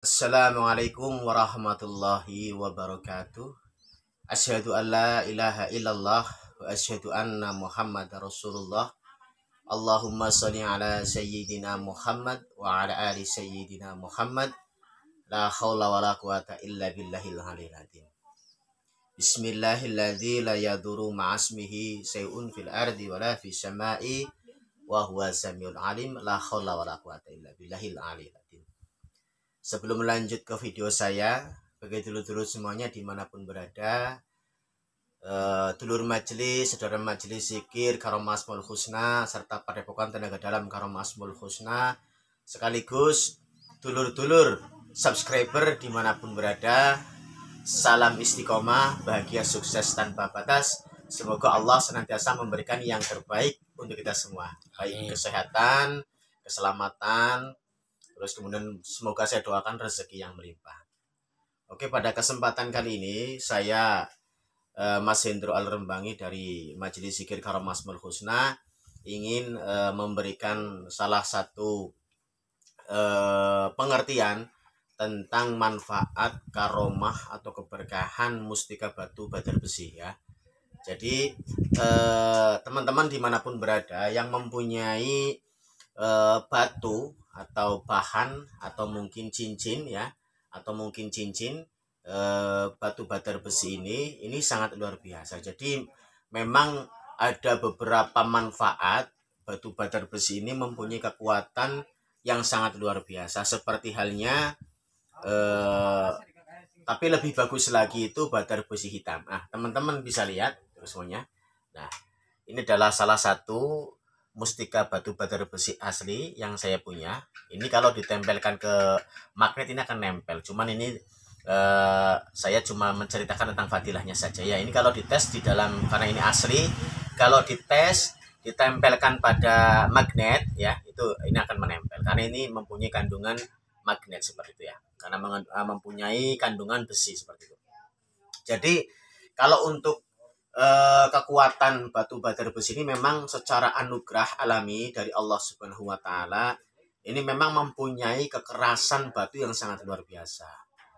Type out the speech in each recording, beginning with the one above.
Assalamualaikum warahmatullahi wabarakatuh. Asyhadu an la ilaha illallah wa anna Muhammad Rasulullah. Allahumma salli ala sayyidina Muhammad wa ala ali sayyidina Muhammad. La haula wa la quwata illa billahil aliyil azim. Bismillahilladzi la yadurru ma'asmihi sayun fil ardi wa la samai wa huwa samiul alim la haula wa la quwata illa billahi aliyil azim. Sebelum lanjut ke video saya, bagi dulu-dulu semuanya dimanapun berada, uh, dulur majelis, saudara majelis zikir, karomah asmul husna, serta padepokan tenaga dalam karomah asmul husna, sekaligus dulur-dulur subscriber dimanapun berada, salam istiqomah, bahagia sukses tanpa batas, Semoga Allah senantiasa memberikan yang terbaik untuk kita semua, baik kesehatan, keselamatan, Terus kemudian semoga saya doakan rezeki yang melimpah. Oke, pada kesempatan kali ini saya eh, Mas Hendro al dari Majelis Zikir Karomasmul Husna ingin eh, memberikan salah satu eh, pengertian tentang manfaat karomah atau keberkahan mustika batu badar besi ya. Jadi teman-teman dimanapun berada yang mempunyai batu atau bahan atau mungkin cincin ya atau mungkin cincin e, batu batar besi ini ini sangat luar biasa jadi memang ada beberapa manfaat batu batar besi ini mempunyai kekuatan yang sangat luar biasa seperti halnya e, tapi lebih bagus lagi itu batar besi hitam ah teman-teman bisa lihat semuanya nah ini adalah salah satu mustika batu bater besi asli yang saya punya ini kalau ditempelkan ke magnet ini akan nempel cuman ini eh, saya cuma menceritakan tentang fadilahnya saja ya ini kalau dites di dalam karena ini asli kalau dites ditempelkan pada magnet ya itu ini akan menempel karena ini mempunyai kandungan magnet seperti itu ya karena eh, mempunyai kandungan besi seperti itu jadi kalau untuk Eh, kekuatan batu badar besi ini memang secara anugerah alami dari Allah Subhanahu wa taala ini memang mempunyai kekerasan batu yang sangat luar biasa.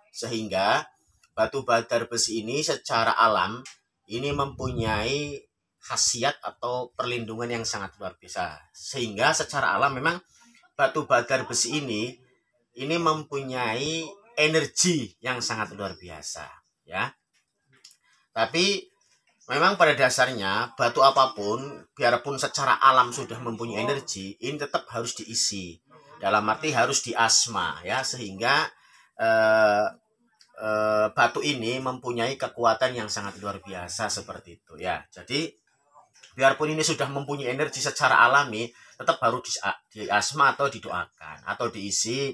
Sehingga batu badar besi ini secara alam ini mempunyai khasiat atau perlindungan yang sangat luar biasa. Sehingga secara alam memang batu bakar besi ini ini mempunyai energi yang sangat luar biasa, ya. Tapi Memang pada dasarnya batu apapun biarpun secara alam sudah mempunyai oh. energi ini tetap harus diisi dalam arti harus diasma ya sehingga eh, eh, batu ini mempunyai kekuatan yang sangat luar biasa seperti itu ya jadi biarpun ini sudah mempunyai energi secara alami tetap baru diasma atau didoakan atau diisi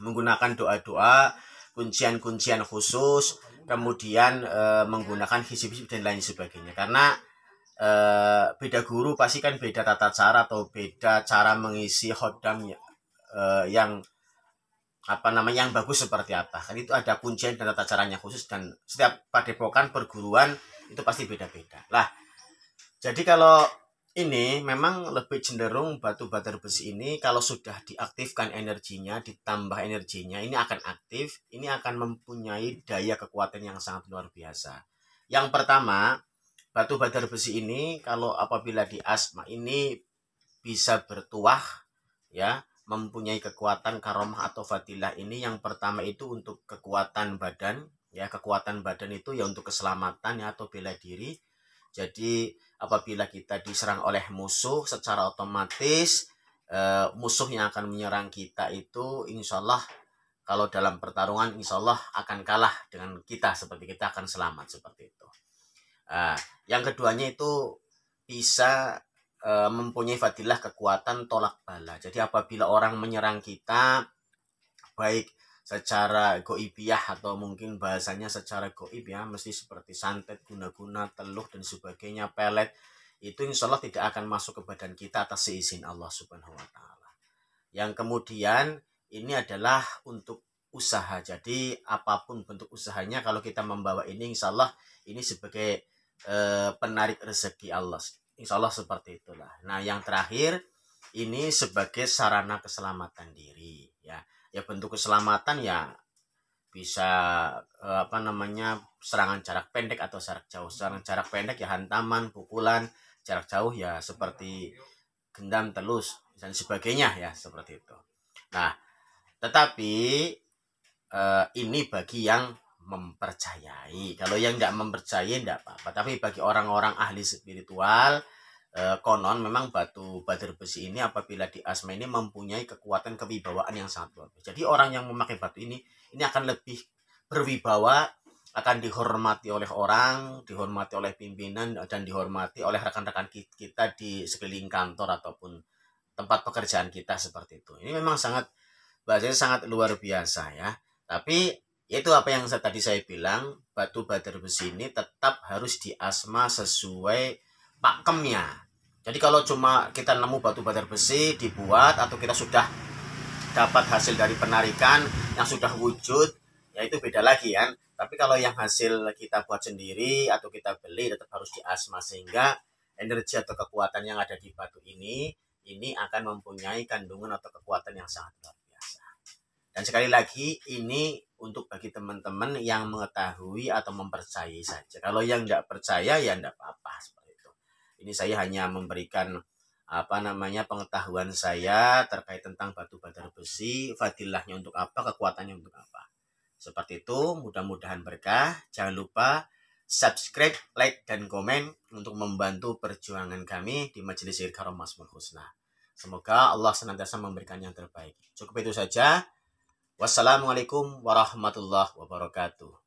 menggunakan doa-doa kuncian-kuncian khusus kemudian e, menggunakan visip-visip dan lain sebagainya karena e, beda guru pasti kan beda tata cara atau beda cara mengisi hodam e, eh, yang apa namanya yang bagus seperti apa kan itu ada kuncian dan tata caranya khusus dan setiap padepokan perguruan itu pasti beda-beda lah jadi kalau ini memang lebih cenderung batu bata besi ini kalau sudah diaktifkan energinya, ditambah energinya, ini akan aktif, ini akan mempunyai daya kekuatan yang sangat luar biasa. Yang pertama, batu bata besi ini kalau apabila di asma ini bisa bertuah ya, mempunyai kekuatan karomah atau fadilah ini yang pertama itu untuk kekuatan badan ya, kekuatan badan itu ya untuk keselamatan ya atau bela diri. Jadi apabila kita diserang oleh musuh secara otomatis eh, musuh yang akan menyerang kita itu insya Allah kalau dalam pertarungan insya Allah akan kalah dengan kita seperti kita akan selamat seperti itu eh, yang keduanya itu bisa eh, mempunyai fadilah kekuatan tolak bala jadi apabila orang menyerang kita baik secara goibiah atau mungkin bahasanya secara goib ya mesti seperti santet guna-guna teluh dan sebagainya pelet itu insya Allah tidak akan masuk ke badan kita atas seizin Allah subhanahu wa ta'ala yang kemudian ini adalah untuk usaha jadi apapun bentuk usahanya kalau kita membawa ini insya Allah ini sebagai e, penarik rezeki Allah insya Allah seperti itulah nah yang terakhir ini sebagai sarana keselamatan diri ya ya bentuk keselamatan ya bisa eh, apa namanya serangan jarak pendek atau jarak jauh serangan jarak pendek ya hantaman pukulan jarak jauh ya seperti gendam telus dan sebagainya ya seperti itu nah tetapi eh, ini bagi yang mempercayai kalau yang tidak mempercayai tidak apa-apa tapi bagi orang-orang ahli spiritual Eh, konon memang batu badar besi ini apabila di asma ini mempunyai kekuatan kewibawaan yang sangat luar biasa. Jadi orang yang memakai batu ini ini akan lebih berwibawa, akan dihormati oleh orang, dihormati oleh pimpinan dan dihormati oleh rekan-rekan kita di sekeliling kantor ataupun tempat pekerjaan kita seperti itu. Ini memang sangat bahasanya sangat luar biasa ya. Tapi itu apa yang tadi saya bilang, batu badar besi ini tetap harus diasma sesuai pakemnya jadi kalau cuma kita nemu batu badar besi dibuat atau kita sudah dapat hasil dari penarikan yang sudah wujud ya itu beda lagi kan tapi kalau yang hasil kita buat sendiri atau kita beli tetap harus diasma sehingga energi atau kekuatan yang ada di batu ini ini akan mempunyai kandungan atau kekuatan yang sangat luar biasa dan sekali lagi ini untuk bagi teman-teman yang mengetahui atau mempercayai saja kalau yang tidak percaya ya tidak apa-apa ini saya hanya memberikan apa namanya pengetahuan saya terkait tentang batu badar besi, fadilahnya untuk apa, kekuatannya untuk apa. Seperti itu, mudah-mudahan berkah. Jangan lupa subscribe, like, dan komen untuk membantu perjuangan kami di Majelis Irkarom Masmul Husna. Semoga Allah senantiasa memberikan yang terbaik. Cukup itu saja. Wassalamualaikum warahmatullahi wabarakatuh.